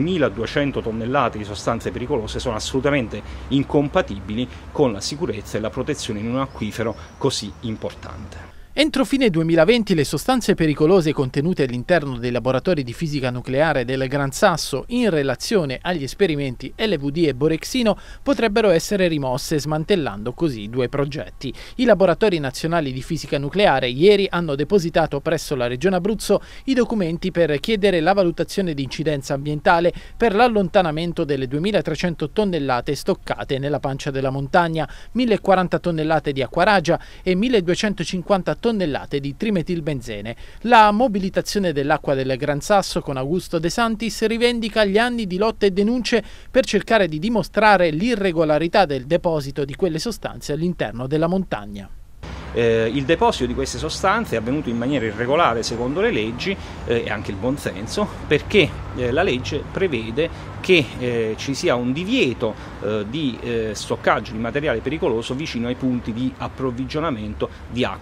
2200 tonnellate di sostanze pericolose sono assolutamente incompatibili con la sicurezza e la protezione in un acquifero così importante. Entro fine 2020 le sostanze pericolose contenute all'interno dei laboratori di fisica nucleare del Gran Sasso in relazione agli esperimenti LVD e Borexino potrebbero essere rimosse smantellando così due progetti. I laboratori nazionali di fisica nucleare ieri hanno depositato presso la Regione Abruzzo i documenti per chiedere la valutazione di incidenza ambientale per l'allontanamento delle 2300 tonnellate stoccate nella pancia della montagna, 1040 tonnellate di acquaragia e 1250 tonnellate tonnellate di trimetilbenzene. La mobilitazione dell'acqua del Gran Sasso con Augusto De Santis rivendica gli anni di lotte e denunce per cercare di dimostrare l'irregolarità del deposito di quelle sostanze all'interno della montagna. Eh, il deposito di queste sostanze è avvenuto in maniera irregolare secondo le leggi eh, e anche il buonsenso perché eh, la legge prevede che eh, ci sia un divieto eh, di eh, stoccaggio di materiale pericoloso vicino ai punti di approvvigionamento di acqua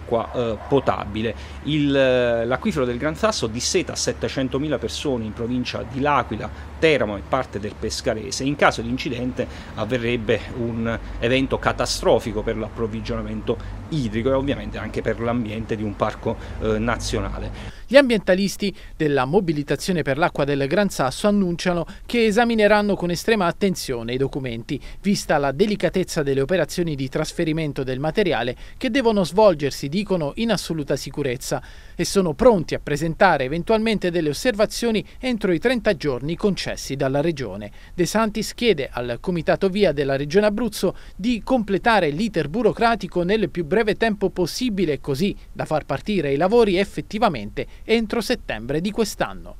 potabile. Il, l'acquifero del Gran Sasso disseta 700.000 persone in provincia di L'Aquila, Teramo e parte del Pescarese. In caso di incidente avverrebbe un evento catastrofico per l'approvvigionamento idrico ovviamente anche per l'ambiente di un parco eh, nazionale. Gli ambientalisti della mobilitazione per l'acqua del Gran Sasso annunciano che esamineranno con estrema attenzione i documenti, vista la delicatezza delle operazioni di trasferimento del materiale che devono svolgersi, dicono, in assoluta sicurezza e sono pronti a presentare eventualmente delle osservazioni entro i 30 giorni concessi dalla Regione. De Santis chiede al Comitato Via della Regione Abruzzo di completare l'iter burocratico nel più breve tempo possibile così da far partire i lavori effettivamente entro settembre di quest'anno.